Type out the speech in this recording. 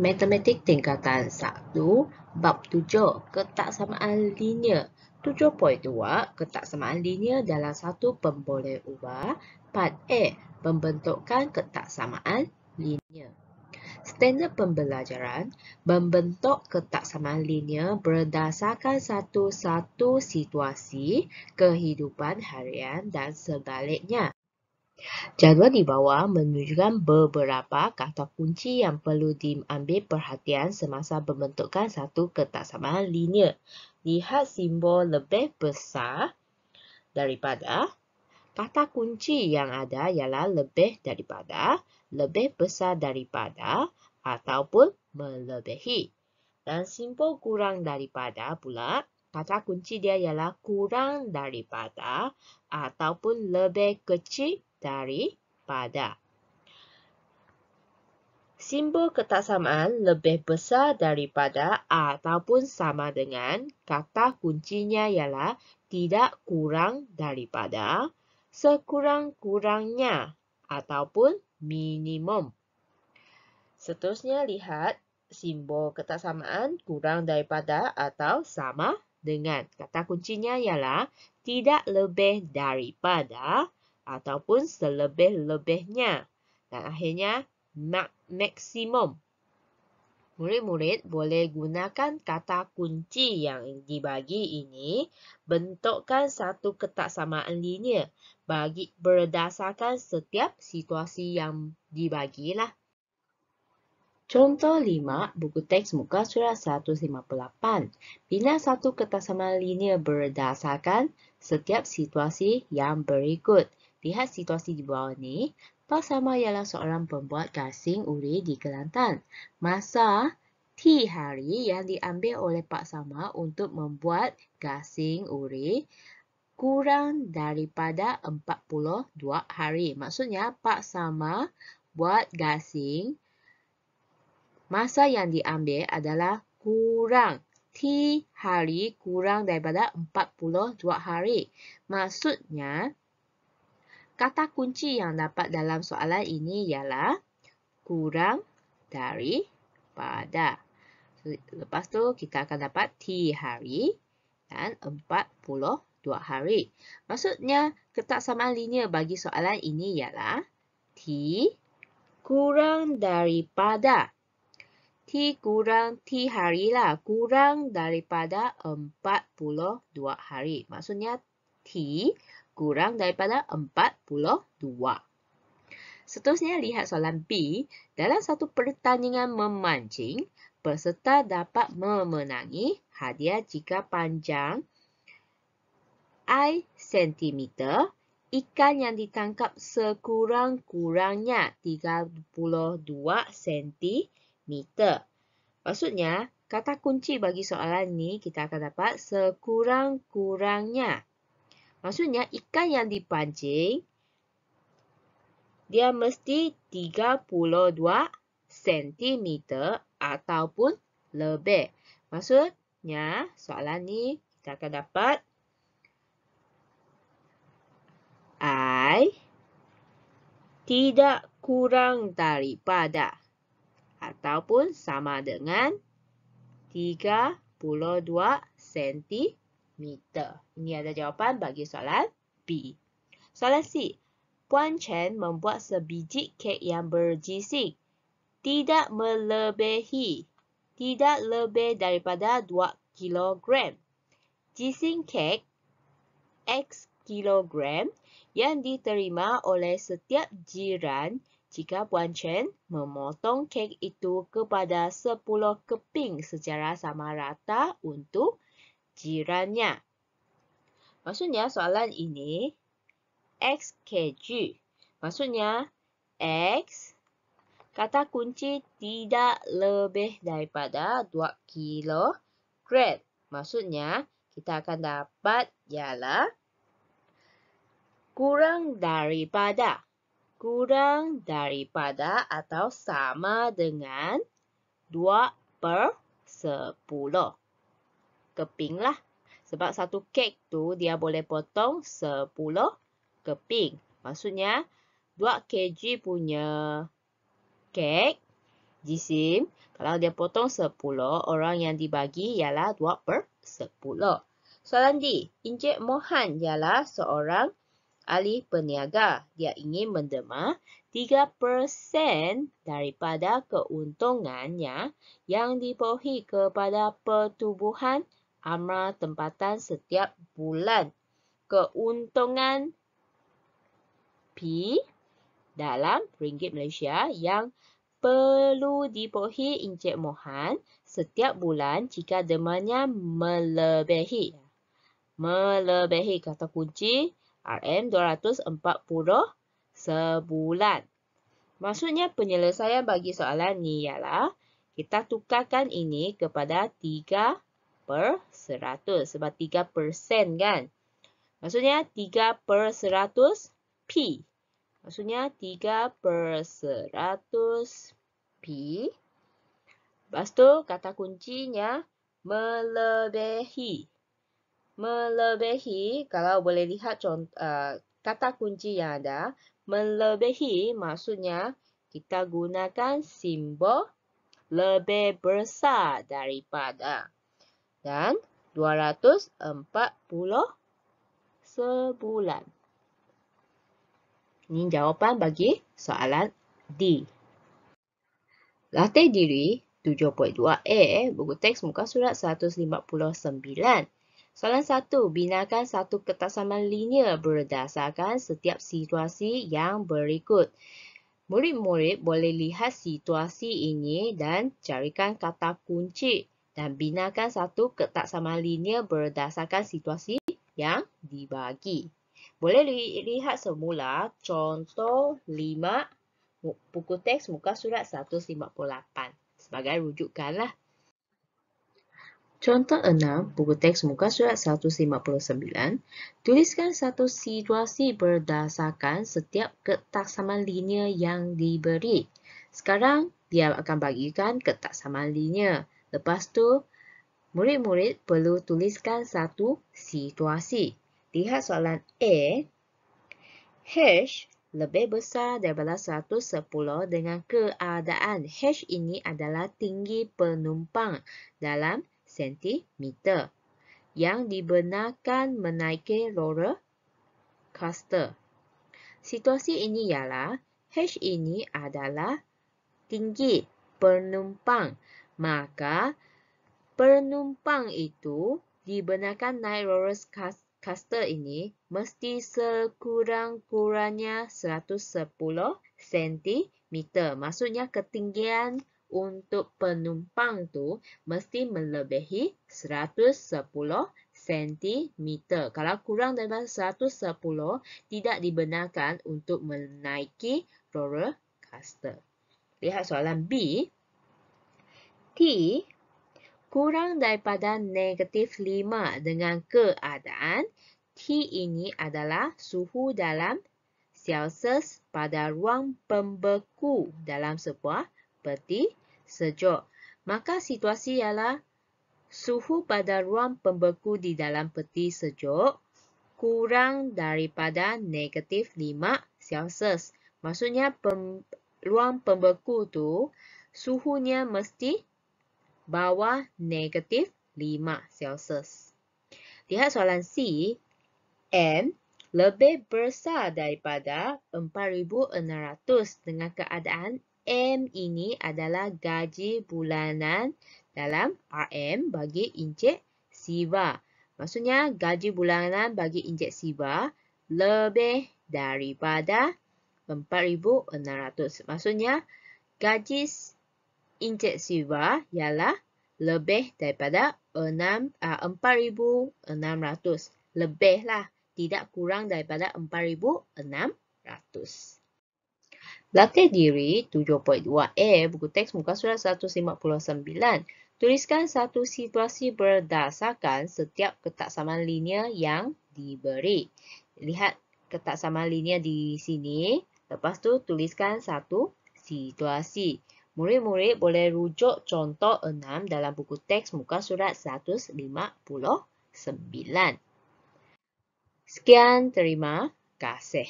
Matematik tingkatan 1, bab 7, ketaksamaan linear. 7.2, ketaksamaan linear dalam satu pemboleh ubah. Part A, pembentukan ketaksamaan linear. Standard pembelajaran, membentuk ketaksamaan linear berdasarkan satu-satu situasi kehidupan harian dan sebaliknya. Jadual di bawah menunjukkan beberapa kata kunci yang perlu diambil perhatian semasa membentukkan satu ketaksamaan linear. Lihat simbol lebih besar daripada kata kunci yang ada ialah lebih daripada, lebih besar daripada ataupun melebihi. Dan simbol kurang daripada pula, kata kunci dia ialah kurang daripada ataupun lebih kecil daripada. Simbol ketaksamaan lebih besar daripada ataupun sama dengan kata kuncinya ialah tidak kurang daripada sekurang-kurangnya ataupun minimum. Seterusnya lihat simbol ketaksamaan kurang daripada atau sama dengan kata kuncinya ialah tidak lebih daripada ataupun selebih-lebihnya. Dan akhirnya, maksimum. Murid-murid boleh gunakan kata kunci yang dibagi ini, bentukkan satu ketaksamaan linear bagi berdasarkan setiap situasi yang dibagilah. Contoh lima buku teks muka surat 158. Bina satu ketaksamaan linear berdasarkan setiap situasi yang berikut. Lihat situasi di bawah ni. Pak Sama ialah seorang pembuat gasing urea di Kelantan. Masa T hari yang diambil oleh Pak Sama untuk membuat gasing urea kurang daripada 42 hari. Maksudnya Pak Sama buat gasing masa yang diambil adalah kurang T hari kurang daripada 42 hari. Maksudnya, kata kunci yang dapat dalam soalan ini ialah kurang dari pada. Lepas tu kita akan dapat T hari dan 42 hari. Maksudnya ketaksamaan linear bagi soalan ini ialah T kurang daripada. T kurang T hari lah. Kurang daripada 42 hari. Maksudnya T kurang daripada 42. Seterusnya, lihat soalan B. Dalam satu pertandingan memancing, peserta dapat memenangi hadiah jika panjang i cm ikan yang ditangkap sekurang-kurangnya 32 cm. Maksudnya, kata kunci bagi soalan ni kita akan dapat sekurang-kurangnya Maksudnya ikan yang dipancing dia mesti 32 cm ataupun lebih. Maksudnya soalan ni kita akan dapat I tidak kurang daripada ataupun sama dengan 32 cm meter. Ini ada jawapan bagi soalan B. Soalan C. Puan Chen membuat sebiji kek yang berjisik. Tidak melebihi. Tidak lebih daripada 2 kilogram. Jising kek X kilogram yang diterima oleh setiap jiran jika Puan Chen memotong kek itu kepada 10 keping secara sama rata untuk jirannya. Maksudnya soalan ini X kg. Maksudnya X kata kunci tidak lebih daripada 2 kilo gram. Maksudnya kita akan dapat ialah kurang daripada kurang daripada atau sama dengan 2 per 10 keping lah. Sebab satu kek tu dia boleh potong 10 keping. Maksudnya 2 kg punya kek jisim. Kalau dia potong 10, orang yang dibagi ialah 2 per 10. Soalan D. Encik Mohan ialah seorang ahli peniaga. Dia ingin menderma 3% daripada keuntungannya yang dipohi kepada pertubuhan amaran tempatan setiap bulan. Keuntungan P dalam ringgit Malaysia yang perlu dipohi Encik Mohan setiap bulan jika demanya melebihi. Melebihi kata kunci RM240 sebulan. Maksudnya penyelesaian bagi soalan ni ialah kita tukarkan ini kepada tiga per 100. Sebab 3% kan. Maksudnya 3 per 100 P. Maksudnya 3 per 100 P. Lepas tu kata kuncinya melebihi. Melebihi, kalau boleh lihat contoh, uh, kata kunci yang ada. Melebihi maksudnya kita gunakan simbol lebih besar daripada dan 240 sebulan. Ini jawapan bagi soalan D. Latih diri 7.2A buku teks muka surat 159. Soalan 1. Binakan satu ketaksamaan linear berdasarkan setiap situasi yang berikut. Murid-murid boleh lihat situasi ini dan carikan kata kunci dan binakan satu ketak sama linear berdasarkan situasi yang dibagi. Boleh lihat semula contoh 5 buku teks muka surat 158 sebagai rujukan lah. Contoh 6 buku teks muka surat 159 tuliskan satu situasi berdasarkan setiap ketak sama linear yang diberi. Sekarang dia akan bagikan ketak sama linear. Lepas tu, murid-murid perlu tuliskan satu situasi. Lihat soalan A. H lebih besar daripada 110 dengan keadaan H ini adalah tinggi penumpang dalam sentimeter yang dibenarkan menaiki roller coaster. Situasi ini ialah H ini adalah tinggi penumpang maka penumpang itu dibenarkan naik roller coaster ini mesti sekurang-kurangnya 110 cm. Maksudnya ketinggian untuk penumpang tu mesti melebihi 110 cm. Kalau kurang daripada 110, tidak dibenarkan untuk menaiki roller coaster. Lihat soalan B. T kurang daripada negatif 5 dengan keadaan T ini adalah suhu dalam Celsius pada ruang pembeku dalam sebuah peti sejuk. Maka situasi ialah suhu pada ruang pembeku di dalam peti sejuk kurang daripada negatif 5 Celsius. Maksudnya pem, ruang pembeku tu suhunya mesti bawah negatif 5 Celsius. Lihat soalan C. M lebih besar daripada 4,600 dengan keadaan M ini adalah gaji bulanan dalam RM bagi Encik Siva. Maksudnya gaji bulanan bagi Encik Siva lebih daripada 4,600. Maksudnya gaji injeksi VAR ialah lebih daripada 4,600. Ah, Lebihlah, tidak kurang daripada 4,600. Latih diri 7.2a buku teks muka surat 159. Tuliskan satu situasi berdasarkan setiap ketaksamaan linear yang diberi. Lihat ketaksamaan linear di sini. Lepas tu tuliskan satu situasi. Murid-murid boleh rujuk contoh 6 dalam buku teks muka surat 159. Sekian, terima kasih.